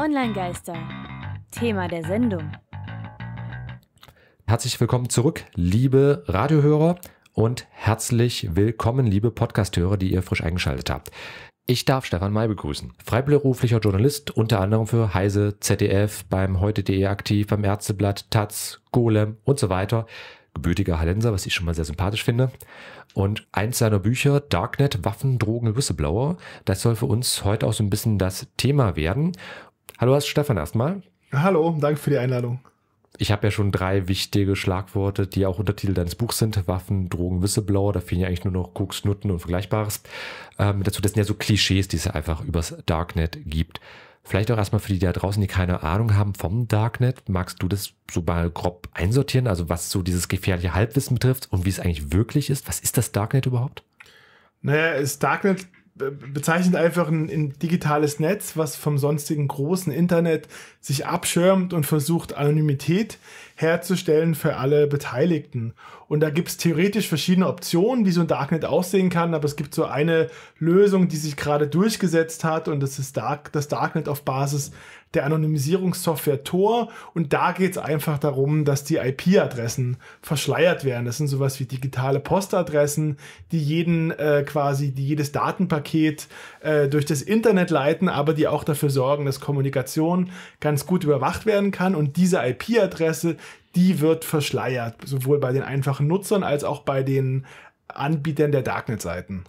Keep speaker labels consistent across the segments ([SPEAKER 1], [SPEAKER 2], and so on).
[SPEAKER 1] Online-Geister. Thema der Sendung. Herzlich willkommen zurück, liebe Radiohörer und herzlich willkommen, liebe Podcasthörer, die ihr frisch eingeschaltet habt. Ich darf Stefan May begrüßen. Freiberuflicher Journalist, unter anderem für Heise, ZDF, beim heute.de aktiv, beim Ärzteblatt, Taz, Golem und so weiter. Gebürtiger Hallenser, was ich schon mal sehr sympathisch finde. Und eins seiner Bücher, Darknet, Waffen, Drogen, Whistleblower, das soll für uns heute auch so ein bisschen das Thema werden. Hallo, ist Stefan erstmal.
[SPEAKER 2] Hallo, danke für die Einladung.
[SPEAKER 1] Ich habe ja schon drei wichtige Schlagworte, die auch Untertitel deines Buchs sind. Waffen, Drogen, Whistleblower. Da fehlen ja eigentlich nur noch Koks, Nutten und Vergleichbares. Ähm, dazu, das sind ja so Klischees, die es ja einfach übers Darknet gibt. Vielleicht auch erstmal für die da draußen, die keine Ahnung haben vom Darknet. Magst du das so mal grob einsortieren? Also was so dieses gefährliche Halbwissen betrifft und wie es eigentlich wirklich ist? Was ist das Darknet überhaupt?
[SPEAKER 2] Naja, das Darknet bezeichnet einfach ein, ein, digitales Netz, was vom sonstigen großen Internet sich abschirmt und versucht, Anonymität herzustellen für alle Beteiligten. Und da gibt es theoretisch verschiedene Optionen, wie so ein Darknet aussehen kann, aber es gibt so eine Lösung, die sich gerade durchgesetzt hat und das ist Dark, das Darknet auf Basis der Anonymisierungssoftware Tor. Und da geht es einfach darum, dass die IP-Adressen verschleiert werden. Das sind sowas wie digitale Postadressen, die jeden äh, quasi, die jedes Datenpaket äh, durch das Internet leiten, aber die auch dafür sorgen, dass Kommunikation ganz gut überwacht werden kann. Und diese IP-Adresse die wird verschleiert, sowohl bei den einfachen Nutzern als auch bei den Anbietern der Darknet-Seiten.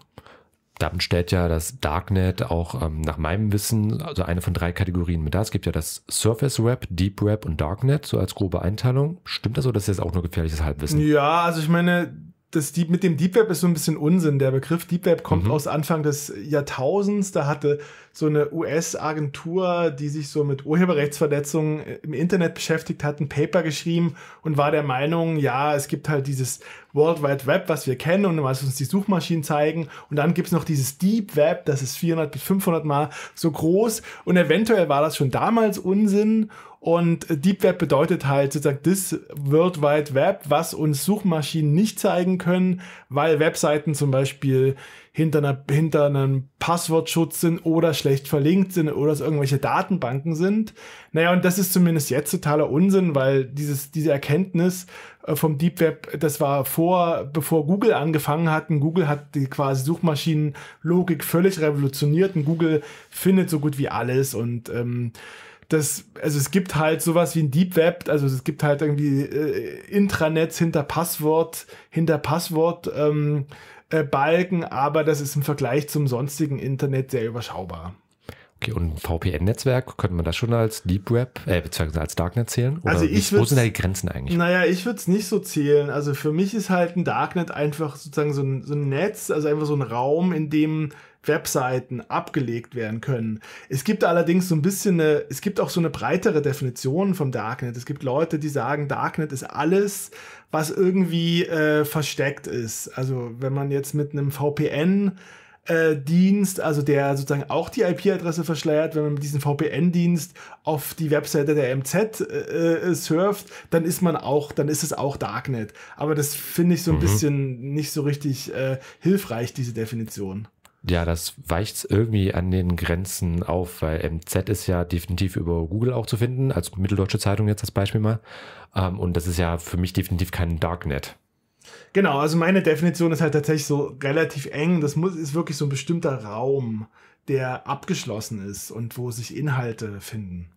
[SPEAKER 1] Damit stellt ja das Darknet auch ähm, nach meinem Wissen, also eine von drei Kategorien mit da. Es gibt ja das Surface Web, Deep Web und Darknet, so als grobe Einteilung. Stimmt das so, ist das jetzt auch nur gefährliches Halbwissen?
[SPEAKER 2] Ja, also ich meine, das Deep, mit dem Deep Web ist so ein bisschen Unsinn. Der Begriff Deep Web kommt mhm. aus Anfang des Jahrtausends. Da hatte so eine US-Agentur, die sich so mit Urheberrechtsverletzungen äh, im Internet beschäftigt hat, ein Paper geschrieben und war der Meinung, ja, es gibt halt dieses World Wide Web, was wir kennen und was uns die Suchmaschinen zeigen. Und dann gibt es noch dieses Deep Web, das ist 400 bis 500 Mal so groß. Und eventuell war das schon damals Unsinn. Und äh, Deep Web bedeutet halt sozusagen das World Wide Web, was uns Suchmaschinen nicht zeigen können, weil Webseiten zum Beispiel hinter, einer, hinter einem Passwortschutz sind oder schlecht verlinkt sind oder es irgendwelche Datenbanken sind. Naja, und das ist zumindest jetzt totaler Unsinn, weil dieses, diese Erkenntnis äh, vom Deep Web, das war vor, bevor Google angefangen hat. Und Google hat die quasi Suchmaschinenlogik völlig revolutioniert und Google findet so gut wie alles und ähm, das, also es gibt halt sowas wie ein Deep Web, also es gibt halt irgendwie äh, Intranets hinter Passwort, hinter Passwort, ähm, äh, Balken, aber das ist im Vergleich zum sonstigen Internet sehr überschaubar.
[SPEAKER 1] Okay, und VPN-Netzwerk, könnte man das schon als Deep Web, äh, beziehungsweise als Darknet zählen? Oder also ich wo sind da die Grenzen eigentlich?
[SPEAKER 2] Naja, ich würde es nicht so zählen. Also für mich ist halt ein Darknet einfach sozusagen so ein, so ein Netz, also einfach so ein Raum, in dem Webseiten abgelegt werden können. Es gibt allerdings so ein bisschen eine, es gibt auch so eine breitere Definition vom Darknet. Es gibt Leute, die sagen, Darknet ist alles, was irgendwie äh, versteckt ist. Also wenn man jetzt mit einem VPN äh, Dienst, also der sozusagen auch die IP-Adresse verschleiert, wenn man mit diesem VPN-Dienst auf die Webseite der MZ äh, äh, surft, dann ist man auch, dann ist es auch Darknet. Aber das finde ich so ein mhm. bisschen nicht so richtig äh, hilfreich, diese Definition.
[SPEAKER 1] Ja, das weicht irgendwie an den Grenzen auf, weil MZ ist ja definitiv über Google auch zu finden, als Mitteldeutsche Zeitung jetzt das Beispiel mal. Ähm, und das ist ja für mich definitiv kein Darknet.
[SPEAKER 2] Genau, also meine Definition ist halt tatsächlich so relativ eng. Das muss, ist wirklich so ein bestimmter Raum, der abgeschlossen ist und wo sich Inhalte finden.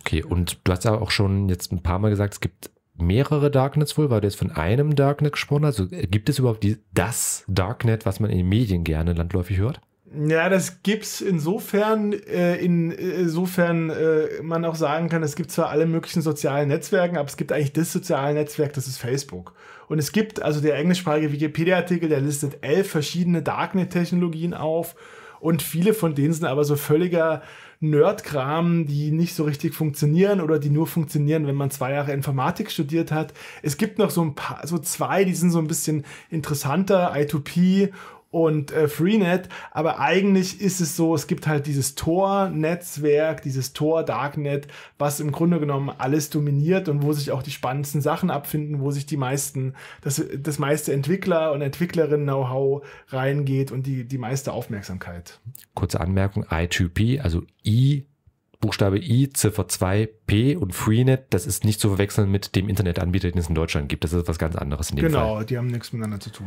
[SPEAKER 1] Okay, und du hast aber auch schon jetzt ein paar Mal gesagt, es gibt mehrere Darknets wohl, weil du jetzt von einem Darknet gesprochen hast. Also gibt es überhaupt die, das Darknet, was man in den Medien gerne landläufig hört?
[SPEAKER 2] Ja, das gibt's insofern, äh, äh insofern äh, man auch sagen kann, es gibt zwar alle möglichen sozialen Netzwerke, aber es gibt eigentlich das soziale Netzwerk, das ist Facebook. Und es gibt, also der englischsprachige Wikipedia-Artikel, der listet elf verschiedene Darknet-Technologien auf und viele von denen sind aber so völliger Nerd-Kram, die nicht so richtig funktionieren oder die nur funktionieren, wenn man zwei Jahre Informatik studiert hat. Es gibt noch so ein paar, so zwei, die sind so ein bisschen interessanter, I2P und äh, Freenet, aber eigentlich ist es so, es gibt halt dieses Tor-Netzwerk, dieses Tor-Darknet, was im Grunde genommen alles dominiert und wo sich auch die spannendsten Sachen abfinden, wo sich die meisten, das, das meiste Entwickler und Entwicklerinnen-Know-how reingeht und die, die meiste Aufmerksamkeit.
[SPEAKER 1] Kurze Anmerkung, I2P, also I Buchstabe I, Ziffer 2, P und Freenet, das ist nicht zu verwechseln mit dem Internetanbieter, den es in Deutschland gibt. Das ist was ganz anderes in dem genau, Fall.
[SPEAKER 2] Genau, die haben nichts miteinander zu tun.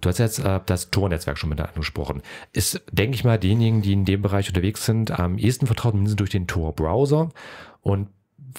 [SPEAKER 1] Du hast jetzt äh, das Tor-Netzwerk schon mit angesprochen. Ist, denke ich mal, denjenigen, die in dem Bereich unterwegs sind, am ehesten vertraut, mindestens durch den Tor-Browser. Und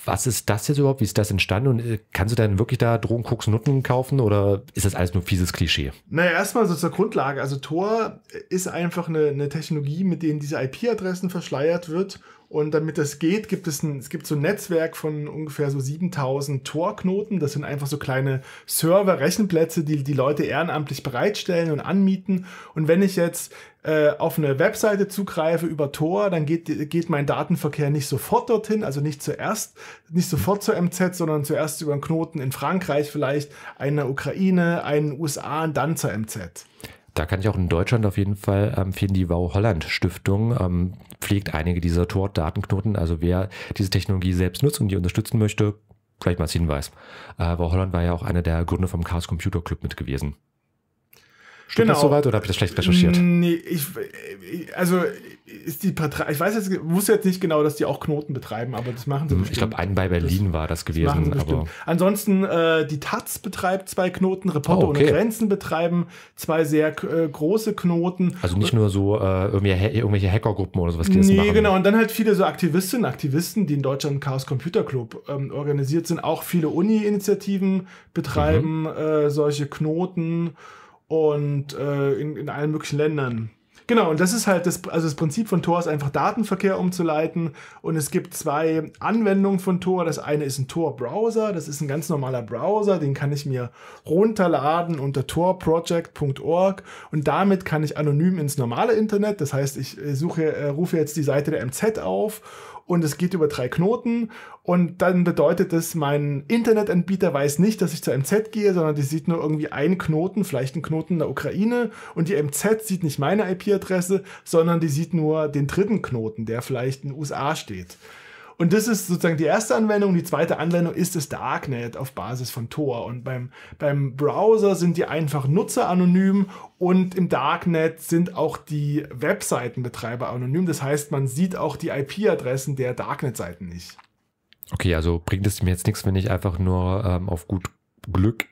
[SPEAKER 1] was ist das jetzt überhaupt? Wie ist das entstanden? Und äh, kannst du dann wirklich da Drogenkoks Nutten kaufen oder ist das alles nur fieses Klischee?
[SPEAKER 2] Naja, erstmal so zur Grundlage. Also Tor ist einfach eine, eine Technologie, mit denen diese IP-Adressen verschleiert wird. Und damit das geht, gibt es, ein, es gibt so ein Netzwerk von ungefähr so 7000 Tor-Knoten. Das sind einfach so kleine Server, Rechenplätze, die die Leute ehrenamtlich bereitstellen und anmieten. Und wenn ich jetzt äh, auf eine Webseite zugreife über Tor, dann geht, geht mein Datenverkehr nicht sofort dorthin, also nicht zuerst, nicht sofort zur MZ, sondern zuerst über einen Knoten in Frankreich vielleicht, eine Ukraine, einen USA und dann zur MZ.
[SPEAKER 1] Da kann ich auch in Deutschland auf jeden Fall empfehlen, ähm, die Wow Holland Stiftung ähm, pflegt einige dieser Tor-Datenknoten. Also wer diese Technologie selbst nutzt und die unterstützen möchte, vielleicht mal als Hinweis. Äh, Wow Holland war ja auch einer der Gründer vom Chaos Computer Club mit gewesen. Stimmt genau. das soweit oder habe ich das schlecht recherchiert?
[SPEAKER 2] Nee, ich, äh, also ist die Partei, ich weiß jetzt, wusste jetzt nicht genau, dass die auch Knoten betreiben, aber das machen sie hm, bestimmt. Ich glaube,
[SPEAKER 1] einen bei Berlin das, war das gewesen. Das aber
[SPEAKER 2] Ansonsten, äh, die Taz betreibt zwei Knoten, Reporter oh, okay. ohne Grenzen betreiben zwei sehr äh, große Knoten. Also nicht
[SPEAKER 1] nur so äh, irgendwelche, irgendwelche Hackergruppen oder sowas, die das nee, machen. Nee, genau.
[SPEAKER 2] Und dann halt viele so Aktivistinnen, Aktivisten, die in Deutschland Chaos Computer Club ähm, organisiert sind, auch viele Uni-Initiativen betreiben mhm. Äh, solche Knoten und äh, in, in allen möglichen Ländern. Genau, und das ist halt das, also das Prinzip von Tor ist einfach Datenverkehr umzuleiten. Und es gibt zwei Anwendungen von Tor. Das eine ist ein Tor-Browser, das ist ein ganz normaler Browser, den kann ich mir runterladen unter torproject.org und damit kann ich anonym ins normale Internet. Das heißt, ich äh, suche, äh, rufe jetzt die Seite der MZ auf und es geht über drei Knoten und dann bedeutet es, mein Internetanbieter weiß nicht, dass ich zur MZ gehe, sondern die sieht nur irgendwie einen Knoten, vielleicht einen Knoten in der Ukraine und die MZ sieht nicht meine IP-Adresse, sondern die sieht nur den dritten Knoten, der vielleicht in den USA steht. Und das ist sozusagen die erste Anwendung. Die zweite Anwendung ist das Darknet auf Basis von Tor. Und beim, beim Browser sind die einfach Nutzer anonym und im Darknet sind auch die Webseitenbetreiber anonym. Das heißt, man sieht auch die IP-Adressen der Darknet-Seiten nicht.
[SPEAKER 1] Okay, also bringt es mir jetzt nichts, wenn ich einfach nur ähm, auf gut Glück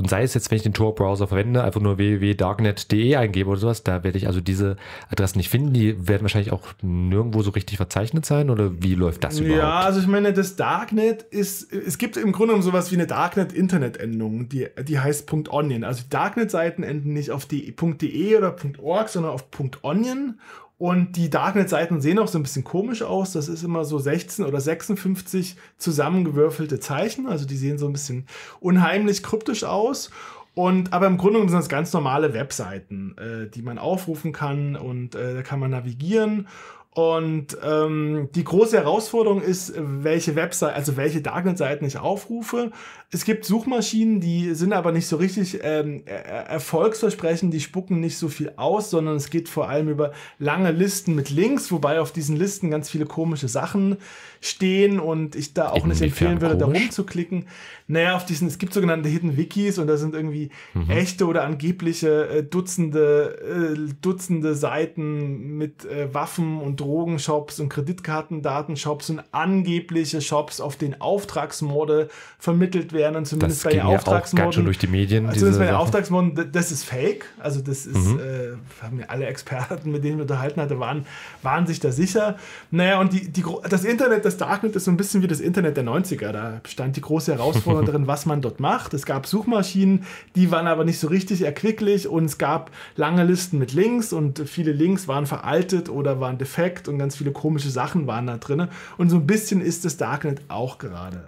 [SPEAKER 1] und sei es jetzt, wenn ich den Tor-Browser verwende, einfach nur www.darknet.de eingebe oder sowas, da werde ich also diese Adressen nicht finden. Die werden wahrscheinlich auch nirgendwo so richtig verzeichnet sein oder wie läuft das überhaupt? Ja,
[SPEAKER 2] also ich meine, das Darknet ist, es gibt im Grunde genommen sowas wie eine Darknet-Internet-Endung, die, die heißt .onion. Also Darknet-Seiten enden nicht auf .de oder .org, sondern auf .onion und die Darknet-Seiten sehen auch so ein bisschen komisch aus. Das ist immer so 16 oder 56 zusammengewürfelte Zeichen. Also die sehen so ein bisschen unheimlich kryptisch aus. Und, aber im Grunde genommen sind das ganz normale Webseiten, äh, die man aufrufen kann und äh, da kann man navigieren und ähm, die große Herausforderung ist, welche Website, also welche Darknet-Seiten ich aufrufe. Es gibt Suchmaschinen, die sind aber nicht so richtig ähm, erfolgsversprechend, die spucken nicht so viel aus, sondern es geht vor allem über lange Listen mit Links, wobei auf diesen Listen ganz viele komische Sachen stehen und ich da auch nicht empfehlen würde, komisch? da rumzuklicken. Naja, auf diesen, es gibt sogenannte Hidden Wikis und da sind irgendwie mhm. echte oder angebliche äh, Dutzende, äh, Dutzende Seiten mit äh, Waffen und Drogenshops und Kreditkartendatenshops und angebliche Shops, auf denen Auftragsmorde vermittelt werden und zumindest das bei den Auftragsmorden. durch die Medien. Also zumindest bei den Auftragsmorden, das ist fake. Also das ist, mhm. äh, haben wir alle Experten, mit denen wir unterhalten hatte, waren, waren sich da sicher. Naja, und die, die, das Internet, das Darknet ist so ein bisschen wie das Internet der 90er. Da stand die große Herausforderung darin, was man dort macht. Es gab Suchmaschinen, die waren aber nicht so richtig erquicklich und es gab lange Listen mit Links und viele Links waren veraltet oder waren defekt gehackt und ganz viele komische Sachen waren da drin. Und so ein bisschen ist das Darknet auch gerade.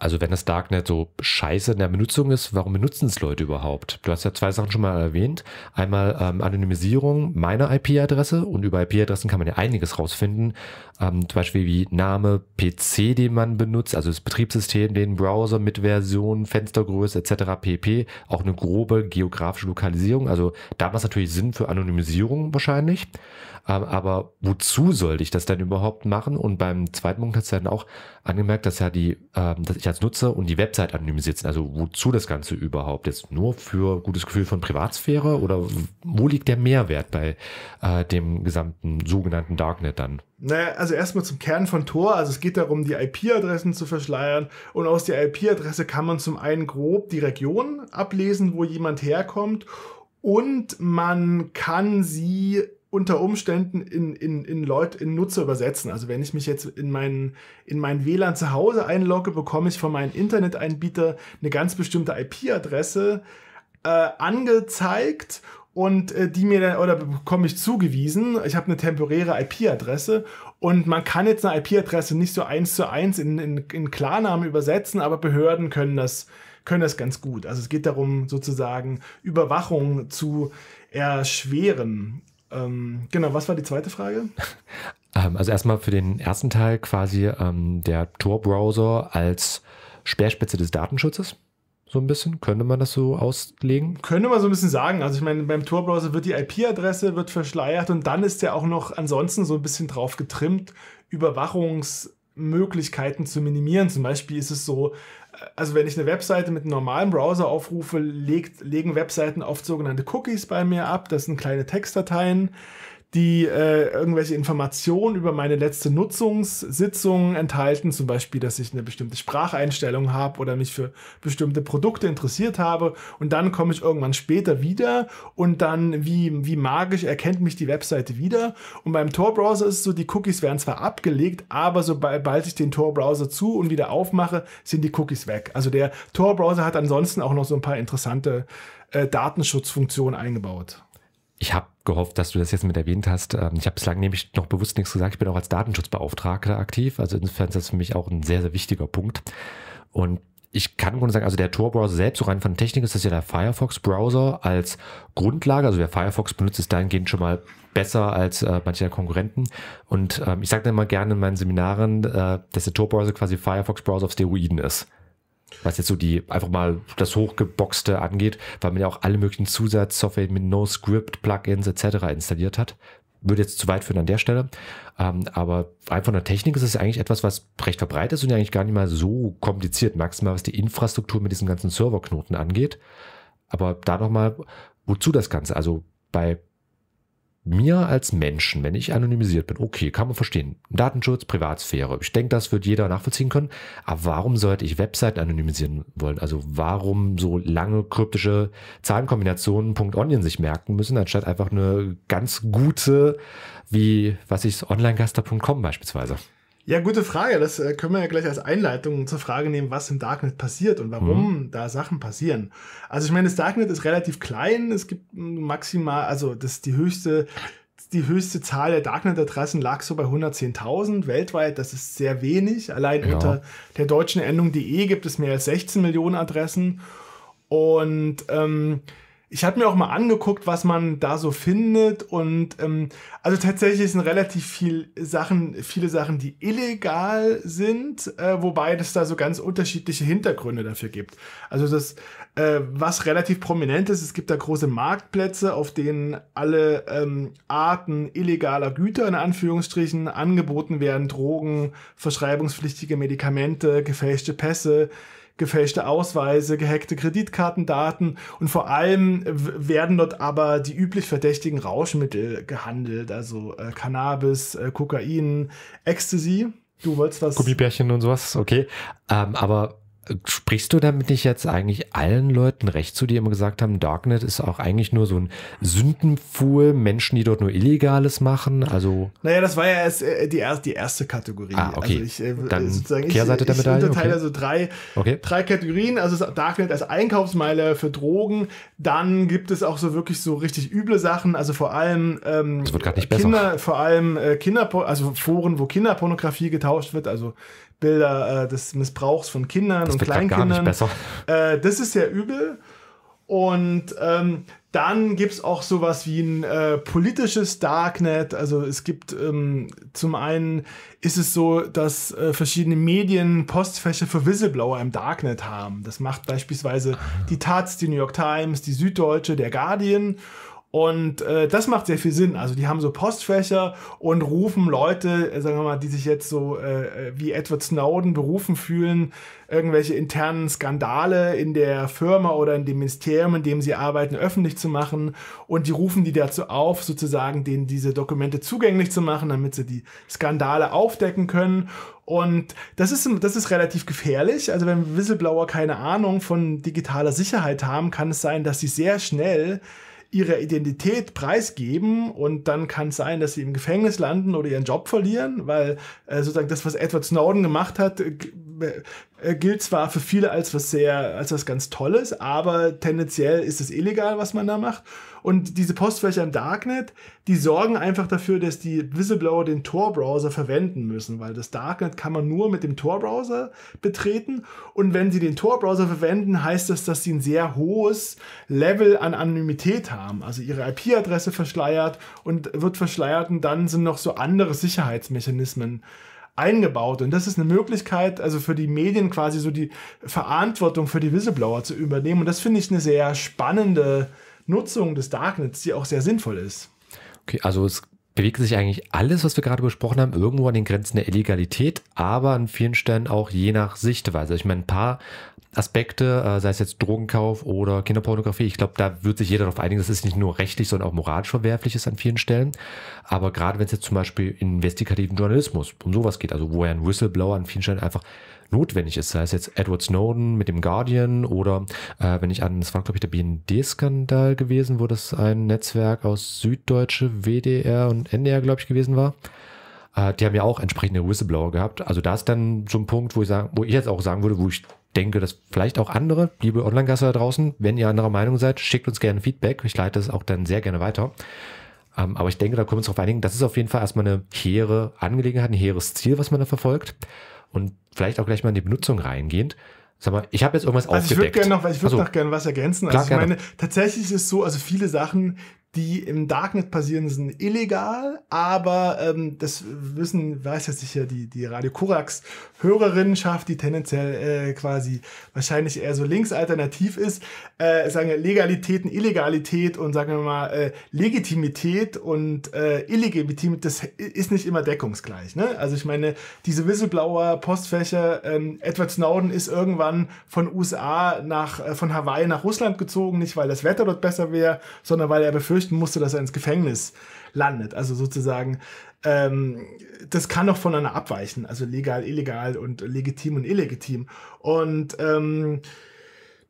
[SPEAKER 1] Also wenn das Darknet so scheiße in der Benutzung ist, warum benutzen es Leute überhaupt? Du hast ja zwei Sachen schon mal erwähnt. Einmal ähm, Anonymisierung meiner IP-Adresse und über IP-Adressen kann man ja einiges rausfinden. Ähm, zum Beispiel wie Name, PC, den man benutzt, also das Betriebssystem, den Browser mit Version, Fenstergröße etc. pp. Auch eine grobe geografische Lokalisierung. Also da macht es natürlich Sinn für Anonymisierung wahrscheinlich. Ähm, aber wozu sollte ich das denn überhaupt machen? Und beim zweiten Punkt hast du dann auch angemerkt, dass ja die, ähm, dass ich als Nutzer und die Website anonym sitzen? Also wozu das Ganze überhaupt? Jetzt nur für gutes Gefühl von Privatsphäre oder wo liegt der Mehrwert bei äh, dem gesamten sogenannten Darknet dann?
[SPEAKER 2] Naja, also erstmal zum Kern von Tor. Also es geht darum, die IP-Adressen zu verschleiern. Und aus der IP-Adresse kann man zum einen grob die Region ablesen, wo jemand herkommt. Und man kann sie unter Umständen in, in, in Leute, in Nutzer übersetzen. Also wenn ich mich jetzt in meinen, in mein WLAN zu Hause einlogge, bekomme ich von meinem Internetanbieter eine ganz bestimmte IP-Adresse äh, angezeigt und äh, die mir dann, oder bekomme ich zugewiesen. Ich habe eine temporäre IP-Adresse und man kann jetzt eine IP-Adresse nicht so eins zu eins in, in, in Klarnamen übersetzen, aber Behörden können das, können das ganz gut. Also es geht darum, sozusagen Überwachung zu erschweren. Ähm, genau, was war die zweite Frage?
[SPEAKER 1] Ähm, also erstmal für den ersten Teil quasi ähm, der Tor-Browser als Speerspitze des Datenschutzes. So ein bisschen, könnte man das so auslegen? Könnte man so ein bisschen sagen. Also ich meine,
[SPEAKER 2] beim Tor-Browser wird die IP-Adresse, verschleiert und dann ist ja auch noch ansonsten so ein bisschen drauf getrimmt, Überwachungsmöglichkeiten zu minimieren. Zum Beispiel ist es so, also wenn ich eine Webseite mit einem normalen Browser aufrufe, legt, legen Webseiten oft sogenannte Cookies bei mir ab. Das sind kleine Textdateien, die äh, irgendwelche Informationen über meine letzte Nutzungssitzung enthalten, zum Beispiel, dass ich eine bestimmte Spracheinstellung habe oder mich für bestimmte Produkte interessiert habe. Und dann komme ich irgendwann später wieder und dann, wie, wie magisch, erkennt mich die Webseite wieder. Und beim Tor-Browser ist es so, die Cookies werden zwar abgelegt, aber sobald ich den Tor-Browser zu und wieder aufmache, sind die Cookies weg. Also der Tor-Browser hat ansonsten auch noch so ein paar interessante äh, Datenschutzfunktionen eingebaut.
[SPEAKER 1] Ich habe gehofft, dass du das jetzt mit erwähnt hast. Ähm, ich habe bislang nämlich noch bewusst nichts gesagt. Ich bin auch als Datenschutzbeauftragter aktiv. Also insofern ist das für mich auch ein sehr, sehr wichtiger Punkt. Und ich kann nur sagen, also der Tor-Browser selbst, so rein von Technik, ist das ja der Firefox-Browser als Grundlage. Also wer Firefox benutzt, ist dahingehend schon mal besser als äh, manche der Konkurrenten. Und ähm, ich sage dann immer gerne in meinen Seminaren, äh, dass der Tor-Browser quasi Firefox-Browser auf Steroiden ist was jetzt so die einfach mal das Hochgeboxte angeht, weil man ja auch alle möglichen Zusatzsoftware mit NoScript-Plugins etc. installiert hat. Würde jetzt zu weit führen an der Stelle. Ähm, aber einfach von der Technik ist es eigentlich etwas, was recht verbreitet ist und ja eigentlich gar nicht mal so kompliziert. Maximal, was die Infrastruktur mit diesen ganzen Serverknoten angeht. Aber da nochmal, wozu das Ganze? Also bei mir als Menschen, wenn ich anonymisiert bin, okay, kann man verstehen. Datenschutz, Privatsphäre. Ich denke, das wird jeder nachvollziehen können. Aber warum sollte ich Webseiten anonymisieren wollen? Also warum so lange kryptische Zahlenkombinationen.onion sich merken müssen, anstatt einfach eine ganz gute, wie, was ich, onlinegaster.com beispielsweise?
[SPEAKER 2] Ja, gute Frage. Das äh, können wir ja gleich als Einleitung zur Frage nehmen, was im Darknet passiert und warum mhm. da Sachen passieren. Also ich meine, das Darknet ist relativ klein. Es gibt mm, maximal, also das ist die höchste, die höchste Zahl der Darknet-Adressen lag so bei 110.000 weltweit. Das ist sehr wenig. Allein ja. unter der deutschen Endung.de gibt es mehr als 16 Millionen Adressen. Und ähm, ich habe mir auch mal angeguckt, was man da so findet und ähm, also tatsächlich sind relativ viel Sachen, viele Sachen, die illegal sind, äh, wobei es da so ganz unterschiedliche Hintergründe dafür gibt. Also das, äh, was relativ prominent ist, es gibt da große Marktplätze, auf denen alle ähm, Arten illegaler Güter in Anführungsstrichen angeboten werden, Drogen, verschreibungspflichtige Medikamente, gefälschte Pässe, gefälschte Ausweise, gehackte Kreditkartendaten und vor allem werden dort aber die üblich verdächtigen Rauschmittel gehandelt, also äh, Cannabis, äh, Kokain, Ecstasy. Du wolltest was.
[SPEAKER 1] Gummibärchen und sowas, okay. Ähm, aber Sprichst du damit nicht jetzt eigentlich allen Leuten recht zu, die immer gesagt haben, Darknet ist auch eigentlich nur so ein Sündenfuhl, Menschen, die dort nur Illegales machen? Also
[SPEAKER 2] naja, das war ja erst äh, die, erst, die erste Kategorie. Ah, okay. Also ich, äh, Dann äh, sozusagen, Kehrseite ich, der Medaille. Ich unterteile okay. so drei, okay. drei Kategorien. Also Darknet als Einkaufsmeile für Drogen. Dann gibt es auch so wirklich so richtig üble Sachen. Also vor allem ähm, wird Kinder, besser. vor allem äh, Kinder, also Foren, wo Kinderpornografie getauscht wird. Also Bilder äh, des Missbrauchs von Kindern das und Kleinkindern. Äh, das ist ja übel. Und ähm, dann gibt es auch sowas wie ein äh, politisches Darknet. Also es gibt ähm, zum einen ist es so, dass äh, verschiedene Medien Postfächer für Whistleblower im Darknet haben. Das macht beispielsweise die Taz, die New York Times, die Süddeutsche, der Guardian. Und äh, das macht sehr viel Sinn. Also die haben so Postfächer und rufen Leute, äh, sagen wir mal, die sich jetzt so äh, äh, wie Edward Snowden berufen fühlen, irgendwelche internen Skandale in der Firma oder in dem Ministerium, in dem sie arbeiten, öffentlich zu machen. Und die rufen die dazu auf, sozusagen denen diese Dokumente zugänglich zu machen, damit sie die Skandale aufdecken können. Und das ist, das ist relativ gefährlich. Also wenn Whistleblower keine Ahnung von digitaler Sicherheit haben, kann es sein, dass sie sehr schnell ihre Identität preisgeben und dann kann es sein, dass sie im Gefängnis landen oder ihren Job verlieren, weil äh, sozusagen das, was Edward Snowden gemacht hat, äh, äh, gilt zwar für viele als was sehr, als was ganz Tolles, aber tendenziell ist es illegal, was man da macht. Und diese Postfächer im Darknet, die sorgen einfach dafür, dass die Whistleblower den Tor-Browser verwenden müssen, weil das Darknet kann man nur mit dem Tor-Browser betreten. Und wenn sie den Tor-Browser verwenden, heißt das, dass sie ein sehr hohes Level an Anonymität haben. Also ihre IP-Adresse verschleiert und wird verschleiert und dann sind noch so andere Sicherheitsmechanismen eingebaut. Und das ist eine Möglichkeit, also für die Medien quasi so die Verantwortung für die Whistleblower zu übernehmen. Und das finde ich eine sehr spannende Nutzung des Darknets, die auch sehr sinnvoll ist.
[SPEAKER 1] Okay, also es bewegt sich eigentlich alles, was wir gerade besprochen haben, irgendwo an den Grenzen der Illegalität, aber an vielen Stellen auch je nach Sichtweise. Ich meine, ein paar Aspekte, äh, sei es jetzt Drogenkauf oder Kinderpornografie. Ich glaube, da wird sich jeder darauf einigen, dass es nicht nur rechtlich, sondern auch moralisch verwerflich ist an vielen Stellen. Aber gerade wenn es jetzt zum Beispiel investigativen Journalismus um sowas geht, also wo ja ein Whistleblower an vielen Stellen einfach notwendig ist, sei es jetzt Edward Snowden mit dem Guardian oder äh, wenn ich an, es war glaube ich der BND-Skandal gewesen, wo das ein Netzwerk aus Süddeutsche, WDR und NDR glaube ich gewesen war äh, die haben ja auch entsprechende Whistleblower gehabt. Also da ist dann so ein Punkt, wo ich, sagen, wo ich jetzt auch sagen würde, wo ich denke, dass vielleicht auch andere, liebe Online-Gasse da draußen, wenn ihr anderer Meinung seid, schickt uns gerne Feedback. Ich leite es auch dann sehr gerne weiter. Ähm, aber ich denke, da können wir uns darauf einigen. Das ist auf jeden Fall erstmal eine hehre Angelegenheit, ein hehres Ziel, was man da verfolgt. Und vielleicht auch gleich mal in die Benutzung reingehend. Sag mal, ich habe jetzt irgendwas also aufgedeckt. Ich würde gerne noch, ich würde also, noch
[SPEAKER 2] gerne was ergänzen. Also klar, ich meine, tatsächlich ist es so, also viele Sachen, die im Darknet passieren, sind illegal, aber ähm, das wissen, weiß jetzt sicher die, die Radio Korax Hörerinnenschaft, die tendenziell äh, quasi wahrscheinlich eher so links alternativ ist, äh, sagen wir Legalitäten, Illegalität und sagen wir mal äh, Legitimität und äh, Illegitimität, das ist nicht immer deckungsgleich. Ne? Also ich meine, diese Whistleblower, Postfächer, ähm, Edward Snowden ist irgendwann von USA nach, äh, von Hawaii nach Russland gezogen, nicht weil das Wetter dort besser wäre, sondern weil er befürchtet, befürchten musste, dass er ins Gefängnis landet. Also sozusagen, ähm, das kann doch voneinander abweichen. Also legal, illegal und legitim und illegitim. Und ähm,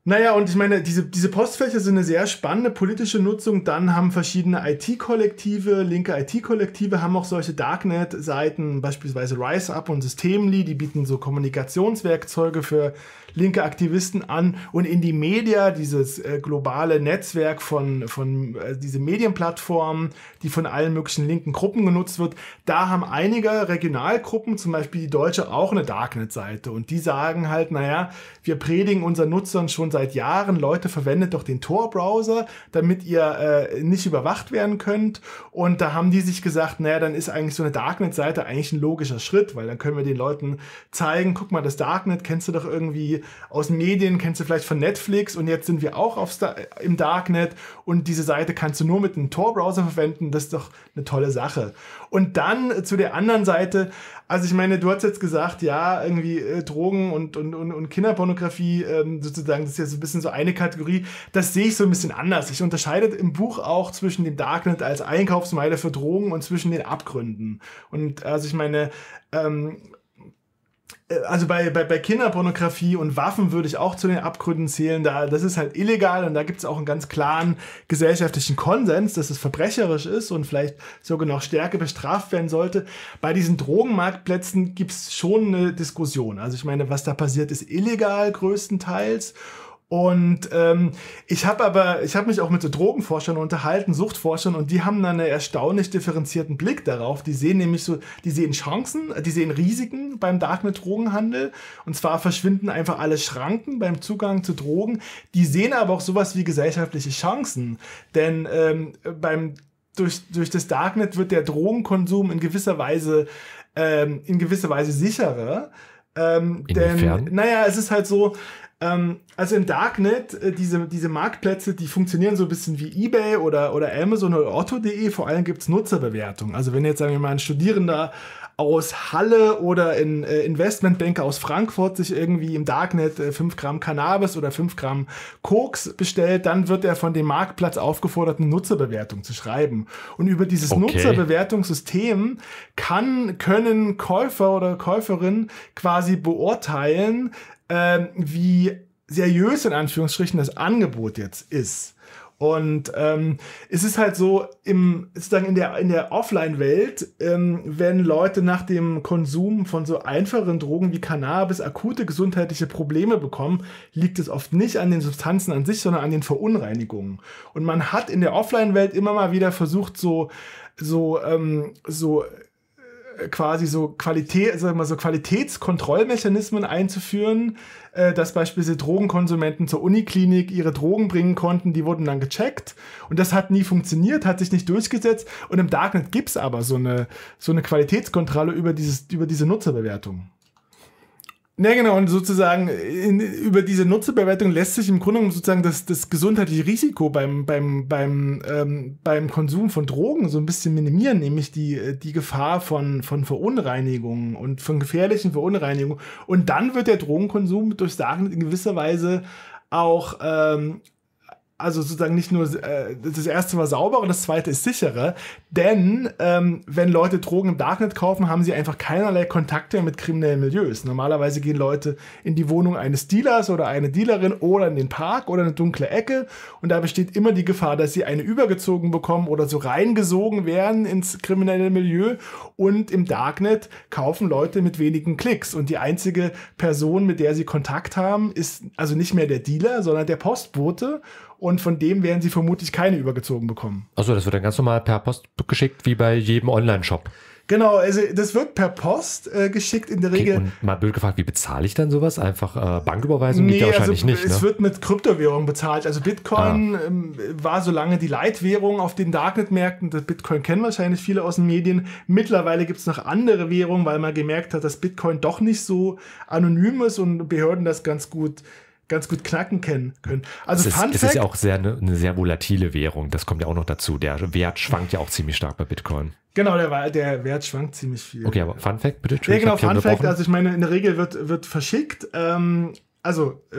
[SPEAKER 2] naja, und ich meine, diese, diese Postfächer sind eine sehr spannende politische Nutzung. Dann haben verschiedene IT-Kollektive, linke IT-Kollektive haben auch solche Darknet-Seiten, beispielsweise RiseUp und Systemly, die bieten so Kommunikationswerkzeuge für linke Aktivisten an. Und in die Media, dieses äh, globale Netzwerk von, von äh, diese Medienplattformen, die von allen möglichen linken Gruppen genutzt wird, da haben einige Regionalgruppen, zum Beispiel die Deutsche, auch eine Darknet-Seite. Und die sagen halt, naja, wir predigen unseren Nutzern schon seit Jahren, Leute, verwendet doch den Tor-Browser, damit ihr äh, nicht überwacht werden könnt. Und da haben die sich gesagt, naja, dann ist eigentlich so eine Darknet-Seite eigentlich ein logischer Schritt, weil dann können wir den Leuten zeigen, guck mal, das Darknet kennst du doch irgendwie aus Medien, kennst du vielleicht von Netflix und jetzt sind wir auch aufs da im Darknet und diese Seite kannst du nur mit einem Tor-Browser verwenden, das ist doch eine tolle Sache. Und dann äh, zu der anderen Seite, also ich meine, du hast jetzt gesagt, ja, irgendwie äh, Drogen und, und, und, und Kinderpornografie ähm, sozusagen, das ist ja so ein bisschen so eine Kategorie. Das sehe ich so ein bisschen anders. Ich unterscheide im Buch auch zwischen dem Darknet als Einkaufsmeile für Drogen und zwischen den Abgründen. Und also ich meine, ähm, äh, also bei, bei, bei Kinderpornografie und Waffen würde ich auch zu den Abgründen zählen. Da, das ist halt illegal und da gibt es auch einen ganz klaren gesellschaftlichen Konsens, dass es verbrecherisch ist und vielleicht sogar noch stärker bestraft werden sollte. Bei diesen Drogenmarktplätzen gibt es schon eine Diskussion. Also ich meine, was da passiert, ist illegal größtenteils. Und ähm, ich habe aber, ich habe mich auch mit so Drogenforschern unterhalten, Suchtforschern, und die haben dann einen erstaunlich differenzierten Blick darauf. Die sehen nämlich so, die sehen Chancen, die sehen Risiken beim Darknet-Drogenhandel. Und zwar verschwinden einfach alle Schranken beim Zugang zu Drogen. Die sehen aber auch sowas wie gesellschaftliche Chancen. Denn ähm, beim durch, durch das Darknet wird der Drogenkonsum in gewisser Weise ähm, in gewisser Weise sicherer. Ähm, Inwiefern? denn, naja, es ist halt so, ähm, also im Darknet, äh, diese, diese Marktplätze, die funktionieren so ein bisschen wie eBay oder, oder Amazon oder Otto.de. Vor allem gibt es Nutzerbewertungen. Also wenn jetzt, sagen wir mal, ein Studierender aus Halle oder ein äh, Investmentbanker aus Frankfurt sich irgendwie im Darknet äh, 5 Gramm Cannabis oder 5 Gramm Koks bestellt, dann wird er von dem Marktplatz aufgefordert, eine Nutzerbewertung zu schreiben. Und über dieses okay. Nutzerbewertungssystem kann, können Käufer oder Käuferin quasi beurteilen, ähm, wie seriös in Anführungsstrichen das Angebot jetzt ist. Und ähm, es ist halt so, im, sozusagen in der, in der Offline-Welt, ähm, wenn Leute nach dem Konsum von so einfachen Drogen wie Cannabis akute gesundheitliche Probleme bekommen, liegt es oft nicht an den Substanzen an sich, sondern an den Verunreinigungen. Und man hat in der Offline-Welt immer mal wieder versucht, so, so, ähm, so quasi so Qualität, sagen wir so Qualitätskontrollmechanismen einzuführen, äh, dass beispielsweise Drogenkonsumenten zur Uniklinik ihre Drogen bringen konnten, die wurden dann gecheckt und das hat nie funktioniert, hat sich nicht durchgesetzt und im Darknet gibt's aber so eine, so eine Qualitätskontrolle über, dieses, über diese Nutzerbewertung. Ja, ne, genau, und sozusagen in, über diese Nutzerbewertung lässt sich im Grunde genommen sozusagen das, das gesundheitliche Risiko beim, beim, beim, ähm, beim Konsum von Drogen so ein bisschen minimieren, nämlich die, äh, die Gefahr von, von Verunreinigungen und von gefährlichen Verunreinigungen. Und dann wird der Drogenkonsum durch Sachen in gewisser Weise auch ähm, also sozusagen nicht nur äh, das erste war sauberer, das zweite ist sicherer, denn ähm, wenn Leute Drogen im Darknet kaufen, haben sie einfach keinerlei Kontakte mit kriminellen Milieus. Normalerweise gehen Leute in die Wohnung eines Dealers oder eine Dealerin oder in den Park oder eine dunkle Ecke und da besteht immer die Gefahr, dass sie eine übergezogen bekommen oder so reingesogen werden ins kriminelle Milieu und im Darknet kaufen Leute mit wenigen Klicks und die einzige Person, mit der sie Kontakt haben, ist also nicht mehr der Dealer, sondern der Postbote und von dem werden sie vermutlich keine übergezogen bekommen.
[SPEAKER 1] Achso, das wird dann ganz normal per Post geschickt, wie bei jedem Online-Shop. Genau, also das wird per Post äh, geschickt in der Regel. Okay, und mal blöd gefragt, wie bezahle ich dann sowas? Einfach äh, Banküberweisung nee, geht ja also wahrscheinlich also, nicht. Es ne?
[SPEAKER 2] wird mit Kryptowährung bezahlt. Also Bitcoin ah. ähm, war so lange die Leitwährung auf den Darknet-Märkten. Das Bitcoin kennen wahrscheinlich viele aus den Medien. Mittlerweile gibt es noch andere Währungen, weil man gemerkt hat, dass Bitcoin doch nicht so anonym ist und Behörden das ganz gut äh, ganz gut knacken können. Also es ist, Fun es Fact, ist ja auch
[SPEAKER 1] sehr ne, eine, sehr volatile Währung, das kommt ja auch noch dazu. Der Wert schwankt ja auch ziemlich stark bei Bitcoin.
[SPEAKER 2] Genau, der, der Wert schwankt ziemlich viel. Okay, aber
[SPEAKER 1] Fun Fact, bitte. Ja, genau, Fun Fact, also ich
[SPEAKER 2] meine, in der Regel wird, wird verschickt, ähm, also äh,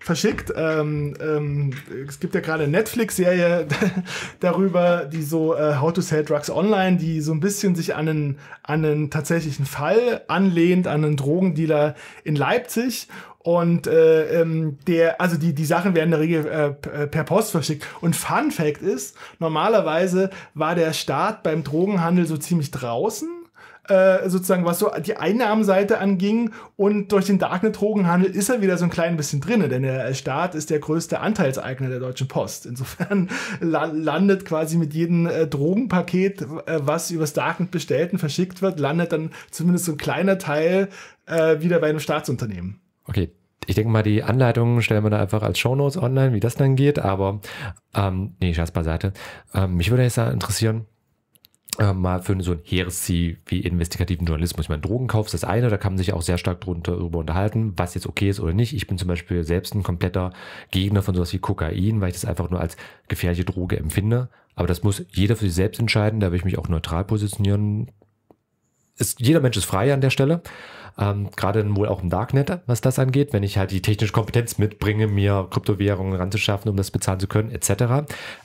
[SPEAKER 2] verschickt. Ähm, ähm, es gibt ja gerade eine Netflix-Serie darüber, die so äh, How to Sell Drugs Online, die so ein bisschen sich an einen, an einen tatsächlichen Fall anlehnt, an einen Drogendealer in Leipzig und äh, ähm, der, also die, die Sachen werden in der Regel äh, äh, per Post verschickt. Und Fun Fact ist, normalerweise war der Staat beim Drogenhandel so ziemlich draußen äh, sozusagen, was so die Einnahmenseite anging. Und durch den Darknet-Drogenhandel ist er wieder so ein klein bisschen drin, denn der äh, Staat ist der größte Anteilseigner der Deutschen Post. Insofern landet quasi mit jedem äh, Drogenpaket, äh, was übers Darknet bestellt und verschickt wird, landet dann zumindest so ein kleiner Teil äh, wieder bei einem Staatsunternehmen.
[SPEAKER 1] Okay, ich denke mal, die Anleitungen stellen wir da einfach als Shownotes online, wie das dann geht, aber ähm, nee, Scherz beiseite. Ähm, mich würde jetzt da interessieren, äh, mal für so ein Heresy wie investigativen Journalismus. Ich meine, Drogenkauf ist das eine, da kann man sich auch sehr stark drunter, darüber unterhalten, was jetzt okay ist oder nicht. Ich bin zum Beispiel selbst ein kompletter Gegner von sowas wie Kokain, weil ich das einfach nur als gefährliche Droge empfinde. Aber das muss jeder für sich selbst entscheiden, da will ich mich auch neutral positionieren ist, jeder Mensch ist frei an der Stelle. Ähm, Gerade wohl auch im Darknet, was das angeht, wenn ich halt die technische Kompetenz mitbringe, mir Kryptowährungen ranzuschaffen, um das bezahlen zu können, etc.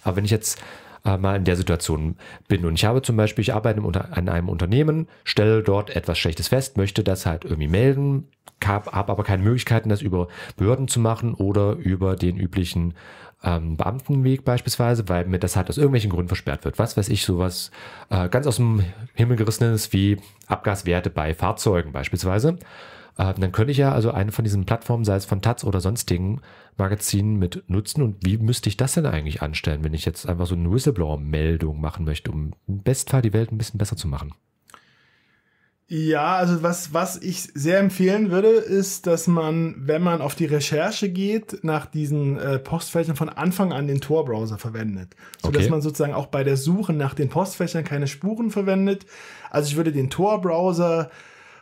[SPEAKER 1] Aber wenn ich jetzt äh, mal in der Situation bin und ich habe zum Beispiel, ich arbeite an einem Unternehmen, stelle dort etwas Schlechtes fest, möchte das halt irgendwie melden, habe aber keine Möglichkeiten, das über Behörden zu machen oder über den üblichen ähm, Beamtenweg beispielsweise, weil mir das halt aus irgendwelchen Gründen versperrt wird. Was weiß ich, sowas äh, ganz aus dem Himmel gerissenes wie Abgaswerte bei Fahrzeugen beispielsweise. Äh, dann könnte ich ja also eine von diesen Plattformen, sei es von Taz oder sonstigen Magazinen mit nutzen. Und wie müsste ich das denn eigentlich anstellen, wenn ich jetzt einfach so eine Whistleblower-Meldung machen möchte, um im Bestfall die Welt ein bisschen besser zu machen?
[SPEAKER 2] Ja, also was, was ich sehr empfehlen würde, ist, dass man, wenn man auf die Recherche geht, nach diesen äh, Postfächern von Anfang an den Tor-Browser verwendet. Sodass okay. man sozusagen auch bei der Suche nach den Postfächern keine Spuren verwendet. Also ich würde den Tor-Browser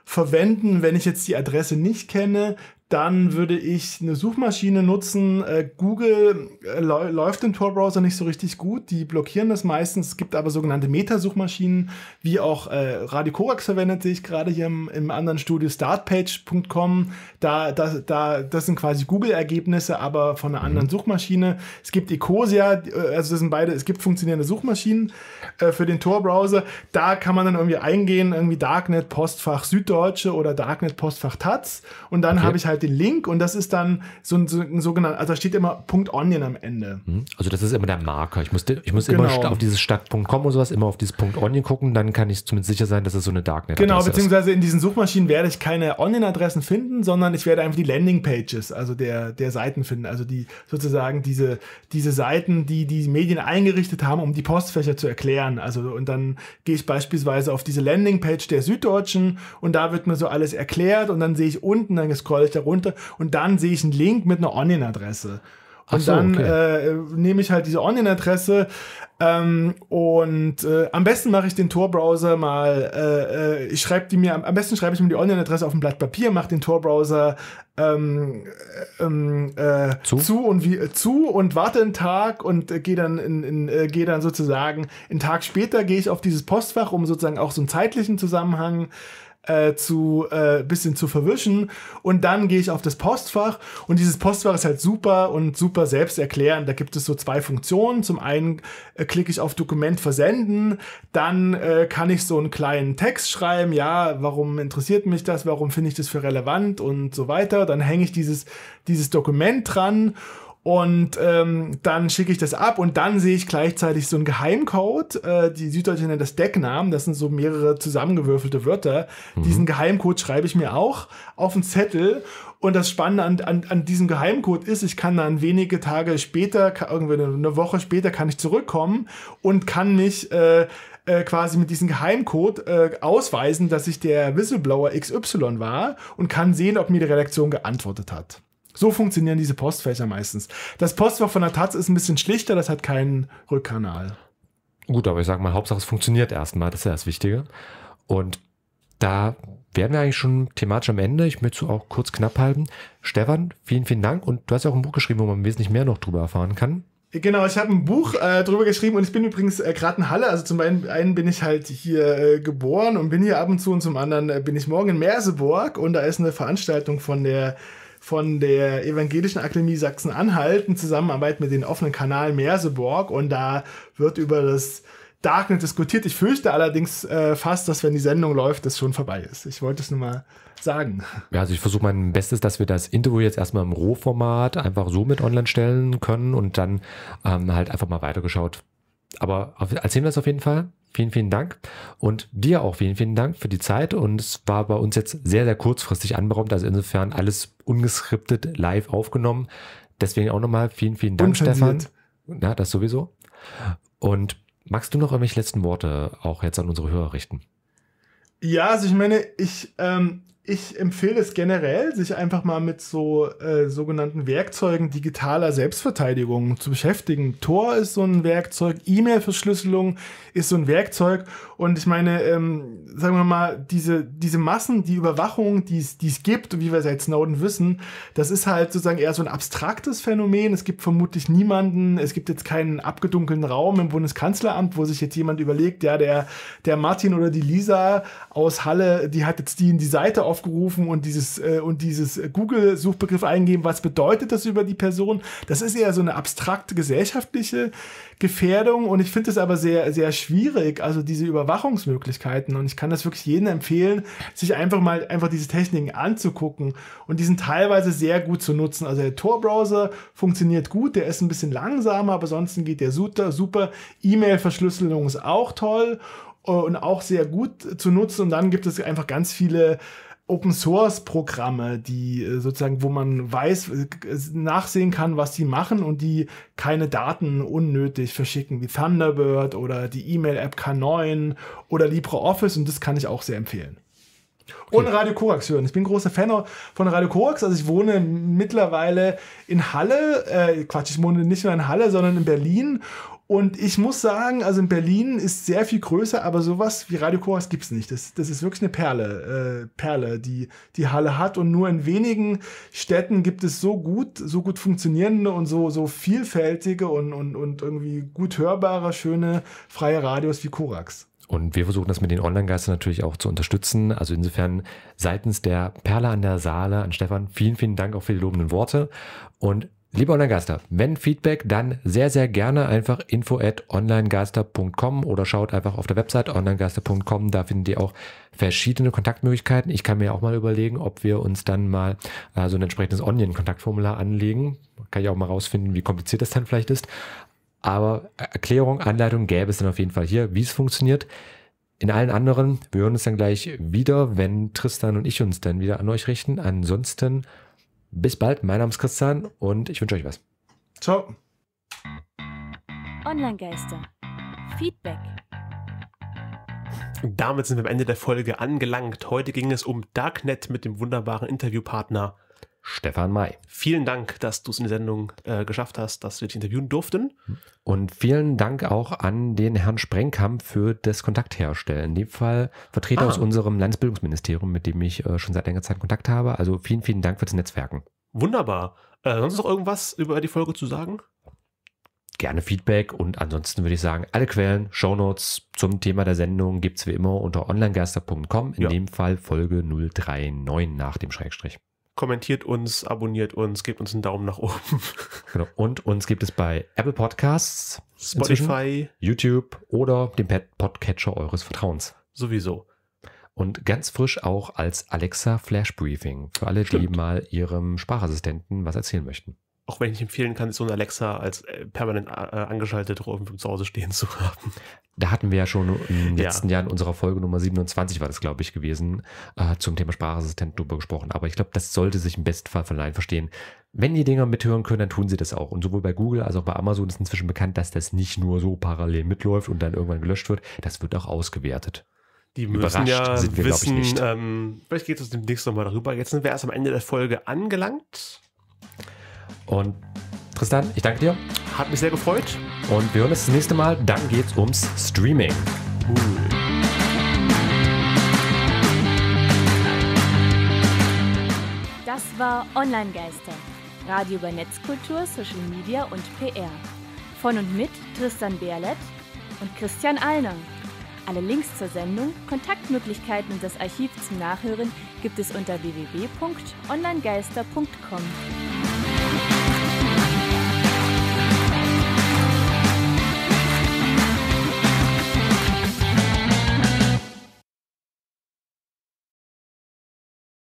[SPEAKER 2] verwenden, wenn ich jetzt die Adresse nicht kenne, dann würde ich eine Suchmaschine nutzen. Äh, Google äh, läuft im Tor-Browser nicht so richtig gut. Die blockieren das meistens. Es gibt aber sogenannte Meta-Suchmaschinen, wie auch äh, Radio Korax verwendet sich gerade hier im, im, anderen Studio startpage.com. Da, da, da, das sind quasi Google-Ergebnisse, aber von einer anderen mhm. Suchmaschine. Es gibt Ecosia, äh, also das sind beide, es gibt funktionierende Suchmaschinen äh, für den Tor-Browser. Da kann man dann irgendwie eingehen, irgendwie Darknet Postfach Süddeutsche oder Darknet Postfach Taz. Und dann okay. habe ich halt halt den Link und das ist dann so ein, so ein sogenannter, also da steht immer Punkt .onion am Ende.
[SPEAKER 1] Hm? Also das ist immer der Marker. Ich muss, ich muss genau. immer auf dieses Stadt.com und sowas immer auf dieses Punkt .onion gucken, dann kann ich zumindest sicher sein, dass es so eine Darknet genau, ist. Genau, beziehungsweise
[SPEAKER 2] in diesen Suchmaschinen werde ich keine Onion-Adressen finden, sondern ich werde einfach die Landing-Pages, also der, der Seiten finden, also die sozusagen diese, diese Seiten, die die Medien eingerichtet haben, um die Postfächer zu erklären. Also und dann gehe ich beispielsweise auf diese Landing-Page der Süddeutschen und da wird mir so alles erklärt und dann sehe ich unten, dann scroll ich da runter runter und dann sehe ich einen Link mit einer online adresse Und so, dann okay. äh, nehme ich halt diese online adresse ähm, und äh, am besten mache ich den Tor-Browser mal, äh, äh ich schreibe die mir, am besten schreibe ich mir die online adresse auf ein Blatt Papier, mache den Tor-Browser ähm äh, ähm, äh, zu? zu? und wie äh, zu und warte einen Tag und äh, gehe dann in, in äh, gehe dann sozusagen einen Tag später gehe ich auf dieses Postfach, um sozusagen auch so einen zeitlichen Zusammenhang äh, zu äh, bisschen zu verwischen und dann gehe ich auf das Postfach und dieses Postfach ist halt super und super selbsterklärend. Da gibt es so zwei Funktionen. Zum einen äh, klicke ich auf Dokument versenden, dann äh, kann ich so einen kleinen Text schreiben, ja, warum interessiert mich das, warum finde ich das für relevant und so weiter. Dann hänge ich dieses, dieses Dokument dran und ähm, dann schicke ich das ab und dann sehe ich gleichzeitig so einen Geheimcode. Äh, die Süddeutsche nennen das Decknamen, das sind so mehrere zusammengewürfelte Wörter. Mhm. Diesen Geheimcode schreibe ich mir auch auf einen Zettel. Und das Spannende an, an, an diesem Geheimcode ist, ich kann dann wenige Tage später, irgendwie eine Woche später, kann ich zurückkommen und kann mich äh, äh, quasi mit diesem Geheimcode äh, ausweisen, dass ich der Whistleblower XY war und kann sehen, ob mir die Redaktion geantwortet hat. So funktionieren diese Postfächer meistens. Das Postfach von der Taz ist ein bisschen schlichter, das hat keinen Rückkanal.
[SPEAKER 1] Gut, aber ich sage mal, Hauptsache es funktioniert erstmal, das ist ja das Wichtige. Und da werden wir eigentlich schon thematisch am Ende. Ich möchte es auch kurz knapp halten. Stefan, vielen, vielen Dank. Und du hast ja auch ein Buch geschrieben, wo man wesentlich mehr noch drüber erfahren kann.
[SPEAKER 2] Genau, ich habe ein Buch äh, drüber geschrieben und ich bin übrigens äh, gerade in Halle. Also zum einen, bin ich halt hier äh, geboren und bin hier ab und zu und zum anderen äh, bin ich morgen in Merseburg und da ist eine Veranstaltung von der von der Evangelischen Akademie Sachsen-Anhalt in Zusammenarbeit mit dem offenen Kanal Merseburg und da wird über das Darknet diskutiert. Ich fürchte allerdings äh, fast, dass wenn die Sendung läuft, das schon vorbei ist. Ich wollte es nur mal sagen.
[SPEAKER 1] Ja, also ich versuche mein Bestes, dass wir das Interview jetzt erstmal im Rohformat einfach so mit online stellen können und dann ähm, halt einfach mal weitergeschaut. Aber erzählen wir das auf jeden Fall. Vielen, vielen Dank. Und dir auch vielen, vielen Dank für die Zeit. Und es war bei uns jetzt sehr, sehr kurzfristig anberaumt. Also insofern alles ungeskriptet live aufgenommen. Deswegen auch nochmal vielen, vielen Dank, Stefan. Ja, das sowieso. Und magst du noch irgendwelche letzten Worte auch jetzt an unsere Hörer richten?
[SPEAKER 2] Ja, also ich meine, ich ähm, ich empfehle es generell, sich einfach mal mit so äh, sogenannten Werkzeugen digitaler Selbstverteidigung zu beschäftigen. Tor ist so ein Werkzeug, E-Mail-Verschlüsselung ist so ein Werkzeug. Und ich meine, ähm, sagen wir mal, diese, diese Massen, die Überwachung, die es gibt, wie wir seit Snowden wissen, das ist halt sozusagen eher so ein abstraktes Phänomen. Es gibt vermutlich niemanden, es gibt jetzt keinen abgedunkelten Raum im Bundeskanzleramt, wo sich jetzt jemand überlegt, ja, der, der Martin oder die Lisa aus Halle, die hat jetzt die in die Seite aufgerufen und dieses, äh, und dieses Google-Suchbegriff eingeben, was bedeutet das über die Person. Das ist eher so eine abstrakte gesellschaftliche Gefährdung und ich finde es aber sehr, sehr schwierig, also diese Überwachungsmöglichkeiten. Und ich kann das wirklich jedem empfehlen, sich einfach mal einfach diese Techniken anzugucken und diesen teilweise sehr gut zu nutzen. Also der Tor-Browser funktioniert gut, der ist ein bisschen langsamer, aber ansonsten geht der super. super. E-Mail-Verschlüsselung ist auch toll äh, und auch sehr gut zu nutzen. Und dann gibt es einfach ganz viele Open Source Programme, die äh, sozusagen, wo man weiß, äh, äh, nachsehen kann, was die machen und die keine Daten unnötig verschicken, wie Thunderbird oder die E-Mail-App K9 oder LibreOffice und das kann ich auch sehr empfehlen. Okay. Und Radio Korax hören. Ich bin großer Fan von Radio Korax. Also ich wohne mittlerweile in Halle. Äh, Quatsch, ich wohne nicht nur in Halle, sondern in Berlin und ich muss sagen, also in Berlin ist sehr viel größer, aber sowas wie Radio Koras gibt es nicht. Das, das ist wirklich eine Perle, äh, Perle, die die Halle hat. Und nur in wenigen Städten gibt es so gut, so gut funktionierende und so, so vielfältige und, und, und irgendwie gut hörbare, schöne, freie Radios wie Korax.
[SPEAKER 1] Und wir versuchen das mit den Online-Geistern natürlich auch zu unterstützen. Also insofern seitens der Perle an der Saale an Stefan, vielen, vielen Dank auch für die lobenden Worte. Und Liebe Online-Gaster, wenn Feedback, dann sehr, sehr gerne einfach info at onlinegaster.com oder schaut einfach auf der Website onlinegaster.com. Da findet ihr auch verschiedene Kontaktmöglichkeiten. Ich kann mir auch mal überlegen, ob wir uns dann mal äh, so ein entsprechendes Onion-Kontaktformular anlegen. Kann ich auch mal rausfinden, wie kompliziert das dann vielleicht ist. Aber Erklärung, Anleitung gäbe es dann auf jeden Fall hier, wie es funktioniert. In allen anderen, wir hören uns dann gleich wieder, wenn Tristan und ich uns dann wieder an euch richten. Ansonsten bis bald, mein Name ist Christian und ich wünsche euch was. Ciao. Online-Geister. Feedback. Damit sind wir am Ende der Folge angelangt. Heute ging es um Darknet mit dem wunderbaren Interviewpartner Stefan May. Vielen Dank, dass du es in der Sendung äh, geschafft hast, dass wir dich interviewen durften. Und vielen Dank auch an den Herrn Sprengkamp für das Kontaktherstellen. In dem Fall Vertreter ah. aus unserem Landesbildungsministerium, mit dem ich äh, schon seit längerer Zeit Kontakt habe. Also vielen, vielen Dank für das Netzwerken. Wunderbar. Äh, sonst noch irgendwas über die Folge zu sagen? Gerne Feedback und ansonsten würde ich sagen, alle Quellen, Shownotes zum Thema der Sendung gibt es wie immer unter onlinegeister.com, in ja. dem Fall Folge 039 nach dem Schrägstrich kommentiert uns, abonniert uns, gebt uns einen Daumen nach oben. Genau. Und uns gibt es bei Apple Podcasts, Spotify, YouTube oder dem Podcatcher eures Vertrauens. Sowieso. Und ganz frisch auch als Alexa Flash Briefing für alle, Stimmt. die mal ihrem Sprachassistenten was erzählen möchten auch wenn ich empfehlen kann, so ein Alexa als äh, permanent äh, angeschaltet zu Hause stehen zu haben. Da hatten wir ja schon im letzten ja. Jahr in unserer Folge Nummer 27 war das, glaube ich, gewesen, äh, zum Thema Sprachassistent drüber gesprochen. Aber ich glaube, das sollte sich im besten Fall von allein verstehen. Wenn die Dinger mithören können, dann tun sie das auch. Und sowohl bei Google als auch bei Amazon ist inzwischen bekannt, dass das nicht nur so parallel mitläuft und dann irgendwann gelöscht wird. Das wird auch ausgewertet. Die müssen Überrascht ja sind wir, wissen, ich, nicht. Ähm, vielleicht geht es demnächst nochmal darüber. Jetzt sind wir erst am Ende der Folge angelangt. Und Tristan, ich danke dir. Hat mich sehr gefreut. Und wir hören uns das nächste Mal. Dann geht's ums Streaming. Cool. Das war Online Geister. Radio über Netzkultur, Social Media und PR. Von und mit Tristan Berlet und Christian Allner. Alle Links zur Sendung, Kontaktmöglichkeiten und das Archiv zum Nachhören gibt es unter www.onlinegeister.com.